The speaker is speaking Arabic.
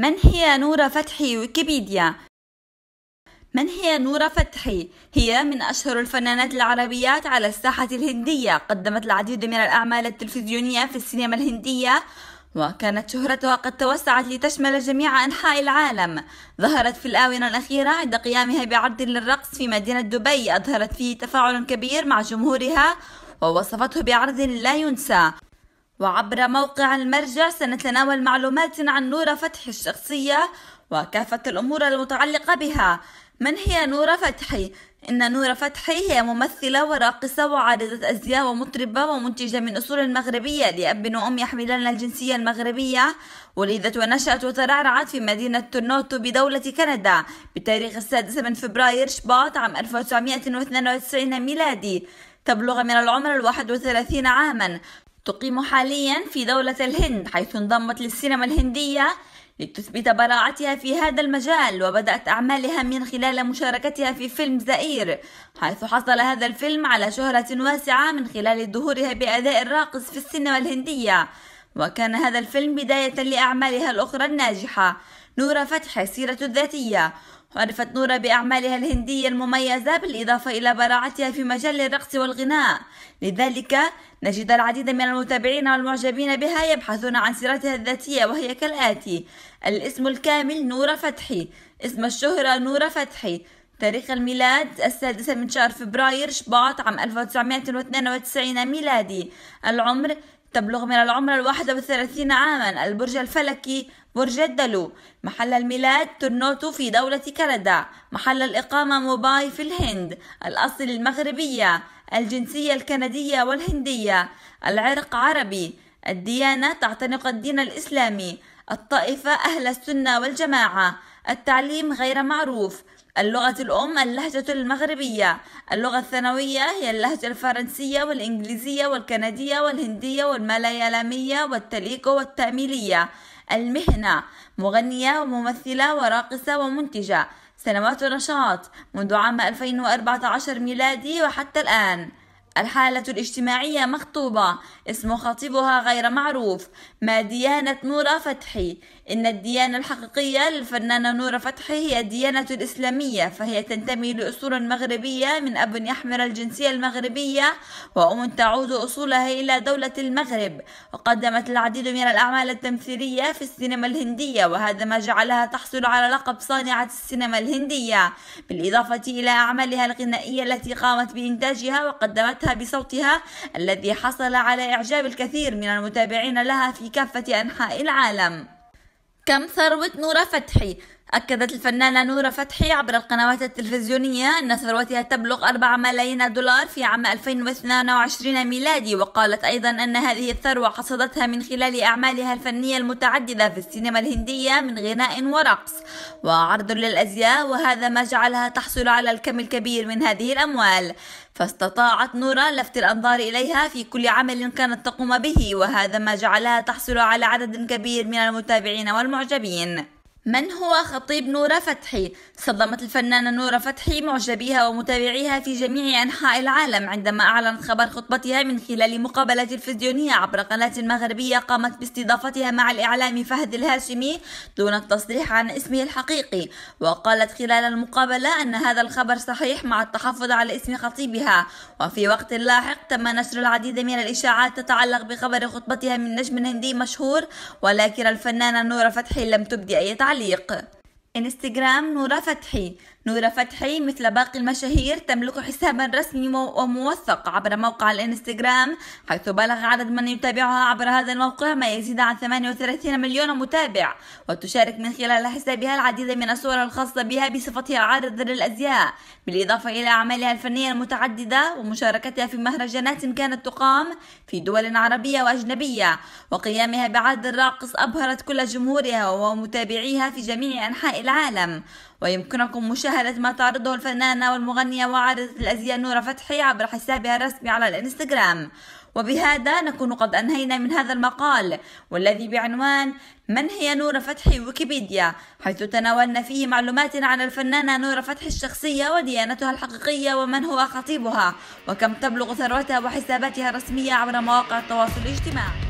من هي نورة فتحي ويكيبيديا من هي نورة فتحي؟ هي من أشهر الفنانات العربيات على الساحة الهندية قدمت العديد من الأعمال التلفزيونية في السينما الهندية وكانت شهرتها قد توسعت لتشمل جميع أنحاء العالم ظهرت في الآونة الأخيرة عند قيامها بعرض للرقص في مدينة دبي أظهرت فيه تفاعل كبير مع جمهورها ووصفته بعرض لا ينسى وعبر موقع المرجع سنتناول معلومات عن نورة فتحي الشخصية وكافة الأمور المتعلقة بها من هي نورة فتحي؟ إن نورة فتحي هي ممثلة وراقصة وعارضة أزياء ومطربة ومنتجة من أصول مغربية لأب وأم يحملان الجنسية المغربية ولدت ونشأت وترعرعت في مدينة تورنوتو بدولة كندا بتاريخ السادس من فبراير شباط عام 1992 ميلادي تبلغ من العمر الواحد وثلاثين عاما تقيم حاليا في دولة الهند حيث انضمت للسينما الهندية لتثبت براعتها في هذا المجال وبدأت أعمالها من خلال مشاركتها في فيلم زئير حيث حصل هذا الفيلم على شهرة واسعة من خلال ظهورها بأداء الراقص في السينما الهندية وكان هذا الفيلم بداية لأعمالها الأخرى الناجحة نورة فتحي سيرة الذاتية عرفت نورة بأعمالها الهندية المميزة بالإضافة إلى براعتها في مجال الرقص والغناء لذلك نجد العديد من المتابعين والمعجبين بها يبحثون عن سيرتها الذاتية وهي كالآتي الاسم الكامل نورة فتحي اسم الشهرة نورة فتحي تاريخ الميلاد السادسة من شهر فبراير شباط عام 1992 ميلادي العمر تبلغ من العمر الواحد وثلاثين عاما البرج الفلكي برج الدلو محل الميلاد تورنوتو في دولة كندا محل الإقامة موباي في الهند الأصل المغربية الجنسية الكندية والهندية العرق عربي الديانة تعتنق الدين الإسلامي الطائفة أهل السنة والجماعة التعليم غير معروف اللغة الأم اللهجة المغربية اللغة الثانوية هي اللهجة الفرنسية والإنجليزية والكندية والهندية والملايالامية والتليكو والتاميلية المهنة مغنية وممثلة وراقصة ومنتجة سنوات نشاط منذ عام 2014 ميلادي وحتى الآن الحالة الاجتماعية مخطوبة اسم خطيبها غير معروف ما ديانة نورة فتحي إن الديانة الحقيقية للفنانة نورة فتحي هي الديانة الإسلامية فهي تنتمي لأصول مغربية من أب يحمل الجنسية المغربية وأم تعود أصولها إلى دولة المغرب وقدمت العديد من الأعمال التمثيلية في السينما الهندية وهذا ما جعلها تحصل على لقب صانعة السينما الهندية بالإضافة إلى أعمالها الغنائية التي قامت بإنتاجها وقدمت رفعتها بصوتها الذي حصل على إعجاب الكثير من المتابعين لها في كافة أنحاء العالم كم ثروة نوره فتحي أكدت الفنانة نورة فتحي عبر القنوات التلفزيونية أن ثروتها تبلغ 4 ملايين دولار في عام 2022 ميلادي وقالت أيضا أن هذه الثروة حصدتها من خلال أعمالها الفنية المتعددة في السينما الهندية من غناء ورقص وعرض للأزياء وهذا ما جعلها تحصل على الكم الكبير من هذه الأموال فاستطاعت نورا لفت الأنظار إليها في كل عمل كانت تقوم به وهذا ما جعلها تحصل على عدد كبير من المتابعين والمعجبين من هو خطيب نورة فتحي؟ صدمت الفنانة نورة فتحي معجبيها ومتابعيها في جميع أنحاء العالم عندما أعلنت خبر خطبتها من خلال مقابلة تلفزيونية عبر قناة مغربية قامت باستضافتها مع الإعلام فهد الهاشمي دون التصريح عن اسمه الحقيقي وقالت خلال المقابلة أن هذا الخبر صحيح مع التحفظ على اسم خطيبها وفي وقت لاحق تم نشر العديد من الإشاعات تتعلق بخبر خطبتها من نجم هندي مشهور ولكن الفنانة نورة فتحي لم تبدي أي تعليق تعليق انستغرام نورة فتحي نورة فتحي مثل باقي المشاهير تملك حسابا رسمي وموثق عبر موقع الانستغرام حيث بلغ عدد من يتابعها عبر هذا الموقع ما يزيد عن 38 مليون متابع وتشارك من خلال حسابها العديد من الصور الخاصة بها بصفتها عارضة للأزياء بالإضافة إلى أعمالها الفنية المتعددة ومشاركتها في مهرجانات كانت تقام في دول عربية وأجنبية وقيامها بعد الراقص أبهرت كل جمهورها ومتابعيها في جميع أنحاء العالم ويمكنكم مشاهدة ما تعرضه الفنانة والمغنية وعارضة الأزياء نورة فتحي عبر حسابها الرسمي على الانستغرام وبهذا نكون قد أنهينا من هذا المقال والذي بعنوان من هي نورة فتحي ويكيبيديا حيث تناولنا فيه معلومات عن الفنانة نورة فتحي الشخصية وديانتها الحقيقية ومن هو خطيبها وكم تبلغ ثروتها وحساباتها الرسمية عبر مواقع التواصل الاجتماعي